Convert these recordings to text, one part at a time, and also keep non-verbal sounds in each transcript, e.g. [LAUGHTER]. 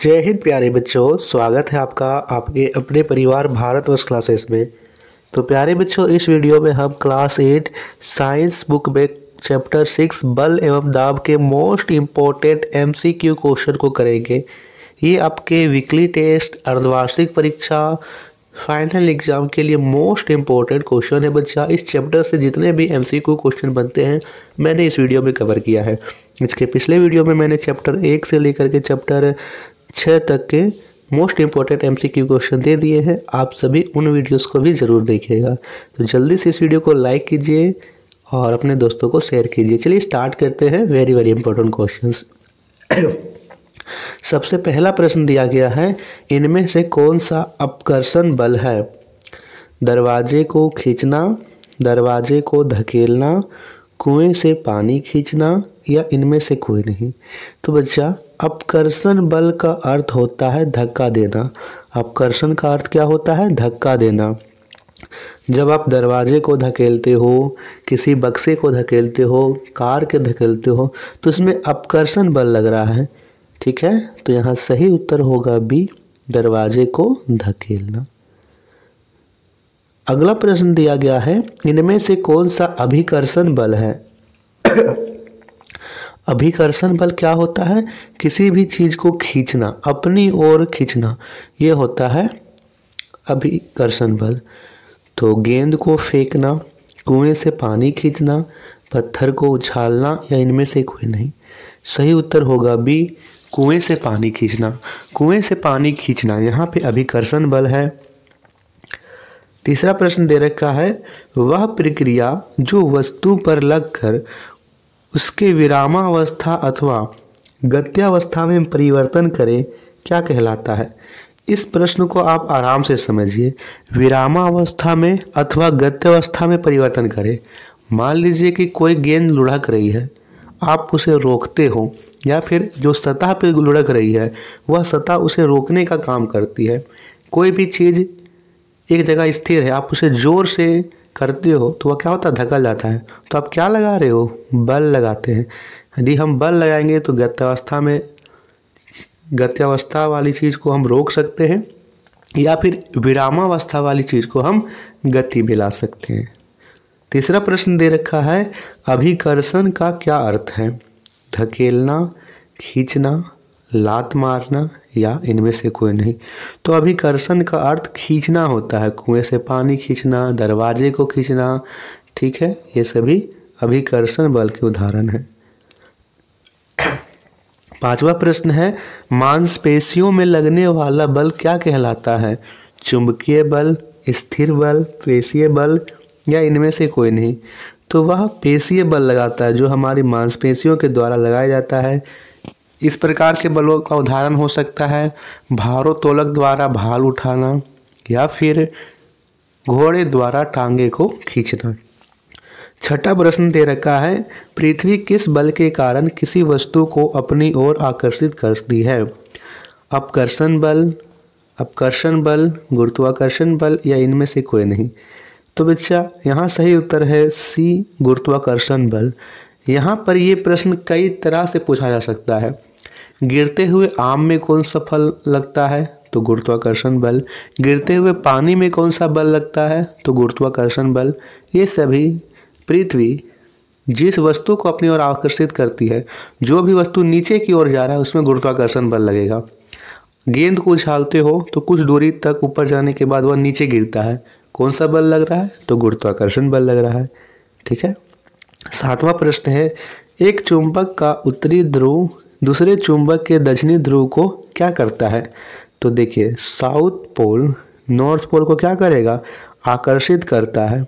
जय हिंद प्यारे बच्चों स्वागत है आपका आपके अपने परिवार भारत वर्ष क्लासेस में तो प्यारे बच्चों इस वीडियो में हम क्लास एट साइंस बुक में चैप्टर सिक्स बल एवं दाब के मोस्ट इम्पोर्टेंट एमसीक्यू क्वेश्चन को करेंगे ये आपके वीकली टेस्ट अर्धवार्षिक परीक्षा फाइनल एग्ज़ाम के लिए मोस्ट इम्पोर्टेंट क्वेश्चन है बच्चा इस चैप्टर से जितने भी एम क्वेश्चन बनते हैं मैंने इस वीडियो में कवर किया है इसके पिछले वीडियो में मैंने चैप्टर एक से लेकर के चैप्टर छः तक के मोस्ट इंपॉर्टेंट एम क्वेश्चन दे दिए हैं आप सभी उन वीडियोस को भी ज़रूर देखिएगा तो जल्दी से इस वीडियो को लाइक कीजिए और अपने दोस्तों को शेयर कीजिए चलिए स्टार्ट करते हैं वेरी वेरी इंपॉर्टेंट क्वेश्चन सबसे पहला प्रश्न दिया गया है इनमें से कौन सा अपकर्षण बल है दरवाजे को खींचना दरवाजे को धकेलना कुएं से पानी खींचना या इनमें से कोई नहीं तो बच्चा अपकर्षण बल का अर्थ होता है धक्का देना अपकर्षण का अर्थ क्या होता है धक्का देना जब आप दरवाजे को धकेलते हो किसी बक्से को धकेलते हो कार के धकेलते हो तो इसमें अपकर्षण बल लग रहा है ठीक है तो यहाँ सही उत्तर होगा बी दरवाजे को धकेलना अगला प्रश्न दिया गया है इनमें से कौन सा अभिकर्षण बल है अभिकर्षण बल क्या होता है किसी भी चीज़ को खींचना अपनी ओर खींचना ये होता है अभिकर्षण बल तो गेंद को फेंकना कुएं से पानी खींचना पत्थर को उछालना या इनमें से कोई नहीं सही उत्तर होगा बी कुएं से पानी खींचना कुएं से पानी खींचना यहाँ पे अभिकर्षण बल है तीसरा प्रश्न दे रखा है वह प्रक्रिया जो वस्तु पर लगकर उसके विरामावस्था अथवा गत्यावस्था में परिवर्तन करें क्या कहलाता है इस प्रश्न को आप आराम से समझिए विरामावस्था में अथवा गत्यावस्था में परिवर्तन करें मान लीजिए कि कोई गेंद लुढ़क रही है आप उसे रोकते हो या फिर जो सतह पर लुढ़क रही है वह सतह उसे रोकने का काम करती है कोई भी चीज़ एक जगह स्थिर है आप उसे ज़ोर से करते हो तो वह क्या होता है धकल जाता है तो आप क्या लगा रहे हो बल लगाते हैं यदि हम बल लगाएंगे तो गत्यावस्था में गत्यावस्था वाली चीज़ को हम रोक सकते हैं या फिर विरामावस्था वाली चीज़ को हम गति में ला सकते हैं तीसरा प्रश्न दे रखा है अभिकर्षण का क्या अर्थ है धकेलना खींचना लात मारना या इनमें से कोई नहीं तो अभिकर्षण का अर्थ खींचना होता है कुएं से पानी खींचना दरवाजे को खींचना ठीक है ये सभी अभिकर्षण बल के उदाहरण हैं पांचवा प्रश्न है मांसपेशियों में लगने वाला बल क्या कहलाता है चुंबकीय बल स्थिर बल पेशीय बल या इनमें से कोई नहीं तो वह पेशीय बल लगाता है जो हमारी मांसपेशियों के द्वारा लगाया जाता है इस प्रकार के बलों का उदाहरण हो सकता है भारोत्तोलक द्वारा भाल उठाना या फिर घोड़े द्वारा टांगे को खींचना छठा प्रश्न दे रखा है पृथ्वी किस बल के कारण किसी वस्तु को अपनी ओर आकर्षित करती है अपकर्षण बल अपकर्षण बल गुरुत्वाकर्षण बल या इनमें से कोई नहीं तो बच्चा यहाँ सही उत्तर है सी गुरुत्वाकर्षण बल यहाँ पर ये प्रश्न कई तरह से पूछा जा सकता है गिरते हुए आम में कौन सा फल लगता है तो गुरुत्वाकर्षण बल गिरते हुए पानी में कौन सा बल लगता है तो गुरुत्वाकर्षण बल ये सभी पृथ्वी जिस वस्तु को अपनी ओर आकर्षित करती है जो भी वस्तु नीचे की ओर जा रहा है उसमें गुरुत्वाकर्षण बल लगेगा गेंद को उछालते हो तो कुछ दूरी तक ऊपर जाने के बाद वह नीचे गिरता है कौन सा बल लग रहा है तो गुरुत्वाकर्षण बल लग रहा है ठीक है सातवां प्रश्न है एक चुंबक का उत्तरी ध्रुव दूसरे चुंबक के दक्षिणी ध्रुव को क्या करता है तो देखिए साउथ पोल नॉर्थ पोल को क्या करेगा आकर्षित करता है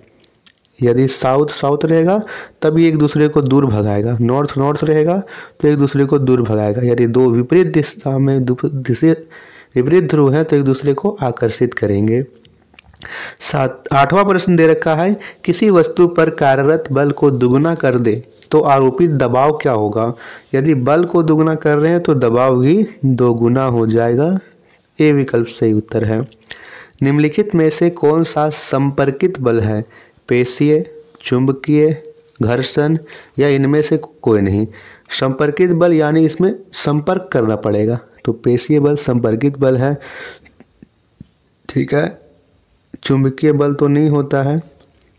यदि साउथ साउथ रहेगा तब ये एक दूसरे को दूर भगाएगा नॉर्थ नॉर्थ रहेगा तो एक दूसरे को दूर भगाएगा यदि दो विपरीत दिशा में विपरीत ध्रुव हैं तो एक दूसरे को आकर्षित करेंगे सात आठवां प्रश्न दे रखा है किसी वस्तु पर कार्यरत बल को दुगुना कर दे तो आरोपित दबाव क्या होगा यदि बल को दुगुना कर रहे हैं तो दबाव भी दोगुना हो जाएगा ए विकल्प सही उत्तर है निम्नलिखित में से कौन सा संपर्कित बल है पेशीय चुंबकीय घर्षण या इनमें से कोई नहीं संपर्कित बल यानी इसमें संपर्क करना पड़ेगा तो पेशीय बल संपर्कित बल है ठीक है चुंबकीय बल तो नहीं होता है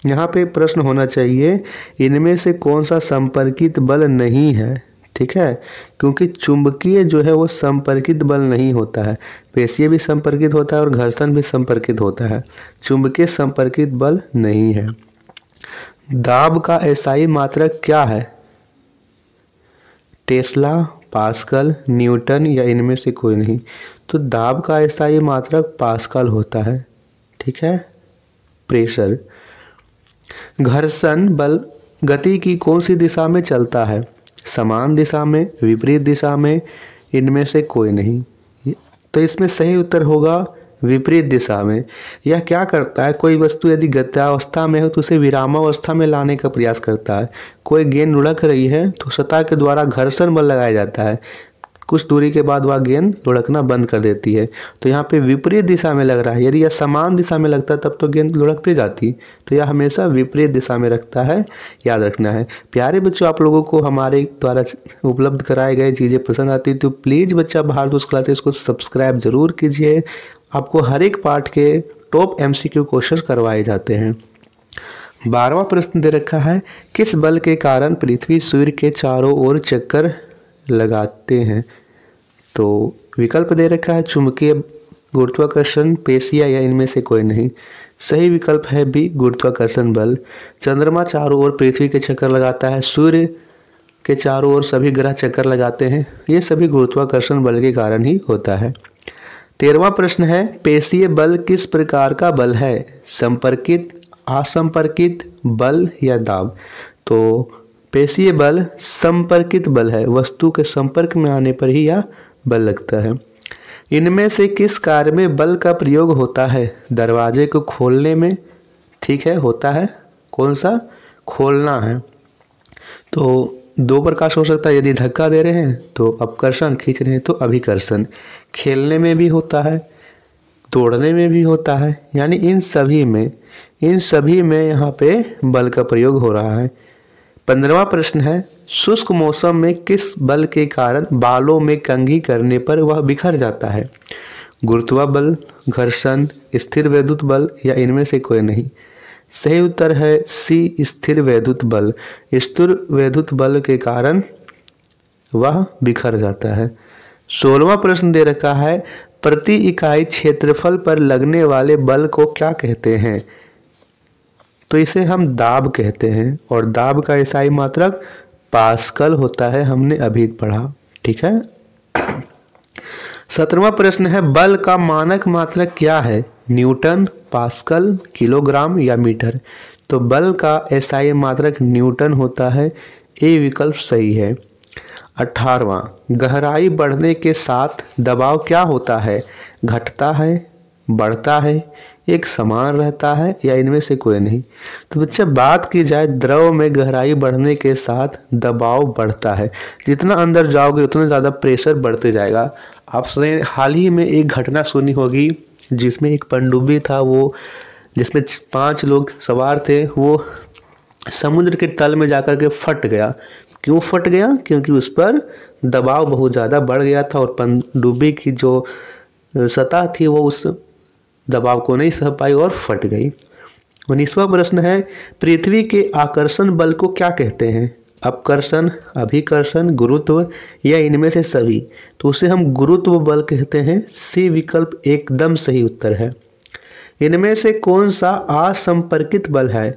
यहाँ पे प्रश्न होना चाहिए इनमें से कौन सा संपर्कित बल नहीं है ठीक है क्योंकि चुंबकीय जो है वो संपर्कित बल नहीं होता है पेशीय भी संपर्कित होता है और घर्षण भी संपर्कित होता है चुंबकीय संपर्कित बल नहीं है दाब का ऐसाई मात्रक क्या है टेस्ला पास्कल न्यूटन या इनमें से कोई नहीं तो दाब का ऐसाई मात्रक पास्कल होता है ठीक है प्रेशर घर्षण बल गति की कौन सी दिशा में चलता है समान दिशा में विपरीत दिशा में इनमें से कोई नहीं तो इसमें सही उत्तर होगा विपरीत दिशा में यह क्या करता है कोई वस्तु यदि गत्यावस्था में हो तो उसे विरामावस्था में लाने का प्रयास करता है कोई गेंद लुढ़क रही है तो सतह के द्वारा घर्षण बल लगाया जाता है कुछ दूरी के बाद वह गेंद लुढ़कना बंद कर देती है तो यहाँ पे विपरीत दिशा में लग रहा है यदि यह समान दिशा में लगता तब तो गेंद लुढ़कती जाती तो यह हमेशा विपरीत दिशा में रखता है याद रखना है प्यारे बच्चों आप लोगों को हमारे द्वारा उपलब्ध कराए गए चीज़ें पसंद आती तो प्लीज़ बच्चा बाहर दोस्त क्लासेस को सब्सक्राइब ज़रूर कीजिए आपको हर एक पार्ट के टॉप एम सी क्वेश्चन करवाए जाते हैं बारवा प्रश्न दे रखा है किस बल के कारण पृथ्वी सूर्य के चारों ओर चक्कर लगाते हैं तो विकल्प दे रखा है चुंबकीय गुरुत्वाकर्षण पेशिया या इनमें से कोई नहीं सही विकल्प है बी गुरुत्वाकर्षण बल चंद्रमा चारों ओर पृथ्वी के चक्कर लगाता है सूर्य के चारों ओर सभी ग्रह चक्कर लगाते हैं ये सभी गुरुत्वाकर्षण बल के कारण ही होता है तेरहवा प्रश्न है पेशीय बल किस प्रकार का बल है संपर्कित असंपर्कित बल या दाब तो पेशीय बल संपर्कित बल है वस्तु के संपर्क में आने पर ही यह बल लगता है इनमें से किस कार्य में बल का प्रयोग होता है दरवाजे को खोलने में ठीक है होता है कौन सा खोलना है तो दो प्रकार हो सकता है यदि धक्का दे रहे हैं तो अपकर्षण खींच रहे हैं तो अभिकर्षण खेलने में भी होता है तोड़ने में भी होता है यानी इन सभी में इन सभी में यहाँ पे बल का प्रयोग हो रहा है पंद्रवा प्रश्न है शुष्क मौसम में किस बल के कारण बालों में कंघी करने पर वह बिखर जाता है गुरुत्वा बल घर्षण स्थिर वैद्युत बल या इनमें से कोई नहीं सही उत्तर है सी स्थिर वैद्युत बल स्थिर वैद्युत बल के कारण वह बिखर जाता है सोलवा प्रश्न दे रखा है प्रति इकाई क्षेत्रफल पर लगने वाले बल को क्या कहते हैं तो इसे हम दाब कहते हैं और दाब का ईसाई मात्रक पास्कल होता है हमने अभी पढ़ा ठीक है सत्रवा प्रश्न है बल का मानक मात्रक क्या है न्यूटन पास्कल किलोग्राम या मीटर तो बल का एसआई मात्रक न्यूटन होता है ए विकल्प सही है अठारवा गहराई बढ़ने के साथ दबाव क्या होता है घटता है बढ़ता है एक समान रहता है या इनमें से कोई नहीं तो बच्चे बात की जाए द्रव में गहराई बढ़ने के साथ दबाव बढ़ता है जितना अंदर जाओगे उतना ज़्यादा प्रेशर बढ़ते जाएगा आप सुने हाल ही में एक घटना सुनी होगी जिसमें एक पनडुब्बी था वो जिसमें पांच लोग सवार थे वो समुद्र के तल में जाकर के फट गया क्यों फट गया क्योंकि उस पर दबाव बहुत ज़्यादा बढ़ गया था और पनडुब्बी की जो सतह थी वो उस दबाव को नहीं सह पाई और फट गई उन्नीसवा प्रश्न है पृथ्वी के आकर्षण बल को क्या कहते हैं अपकर्षण अभिकर्षण गुरुत्व या इनमें से सभी तो उसे हम गुरुत्व बल कहते हैं सी विकल्प एकदम सही उत्तर है इनमें से कौन सा असंपर्कित बल है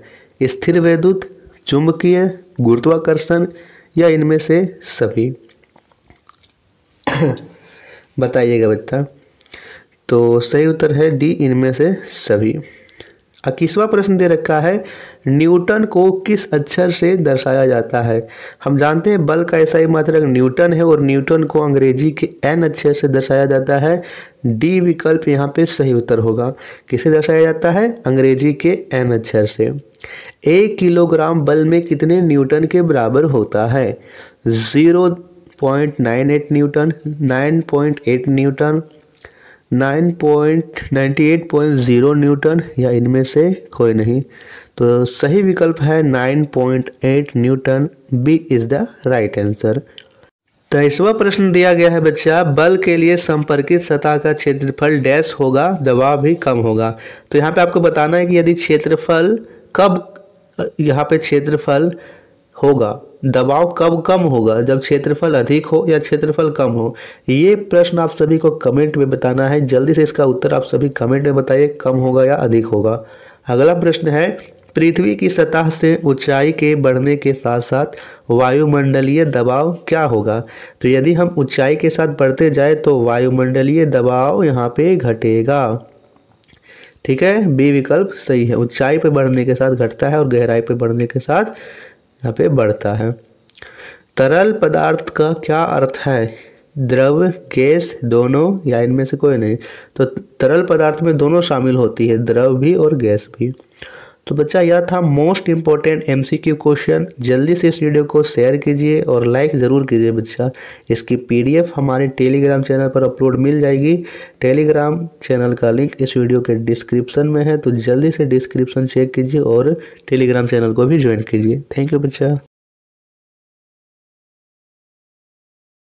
स्थिर वैद्युत चुंबकीय गुरुत्वाकर्षण या इनमें से सभी [COUGHS] बताइएगा बच्चा तो सही उत्तर है डी इनमें से सभी इक्कीसवा प्रश्न दे रखा है न्यूटन को किस अक्षर से दर्शाया जाता है हम जानते हैं बल का ऐसा ही मात्रक न्यूटन है और न्यूटन को अंग्रेजी के एन अक्षर से दर्शाया जाता है डी विकल्प यहाँ पे सही उत्तर होगा किसे दर्शाया जाता है अंग्रेजी के एन अक्षर से एक किलोग्राम बल में कितने न्यूटन के बराबर होता है zero point nine eight newton nine point eight newton 9.98.0 newton या इनमें से कोई नहीं तो सही विकल्प है 9.8 newton B is the right answer तेईसवा तो प्रश्न दिया गया है बच्चा बल के लिए संपर्कित सतह का क्षेत्रफल डैश होगा दबाव भी कम होगा तो यहाँ पे आपको बताना है कि यदि क्षेत्रफल कब यहाँ पे क्षेत्रफल होगा दबाव कब कम होगा जब क्षेत्रफल अधिक हो या क्षेत्रफल कम हो ये प्रश्न आप सभी को कमेंट में बताना है जल्दी से इसका उत्तर आप सभी कमेंट में बताइए कम होगा या अधिक होगा अगला प्रश्न है पृथ्वी की सतह से ऊंचाई के बढ़ने के साथ साथ वायुमंडलीय दबाव क्या होगा तो यदि हम ऊंचाई के साथ बढ़ते जाए तो वायुमंडलीय दबाव यहाँ पे घटेगा ठीक है बी विकल्प सही है ऊंचाई पे बढ़ने के साथ घटता है और गहराई पे बढ़ने के साथ यहाँ पे बढ़ता है तरल पदार्थ का क्या अर्थ है द्रव गैस दोनों या इनमें से कोई नहीं तो तरल पदार्थ में दोनों शामिल होती है द्रव भी और गैस भी तो बच्चा यह था मोस्ट इम्पॉर्टेंट क्यू क्वेश्चन जल्दी से इस वीडियो को शेयर कीजिए और लाइक ज़रूर कीजिए बच्चा इसकी पीडीएफ हमारे टेलीग्राम चैनल पर अपलोड मिल जाएगी टेलीग्राम चैनल का लिंक इस वीडियो के डिस्क्रिप्शन में है तो जल्दी से डिस्क्रिप्शन चेक कीजिए और टेलीग्राम चैनल को भी ज्वाइन कीजिए थैंक यू बच्चा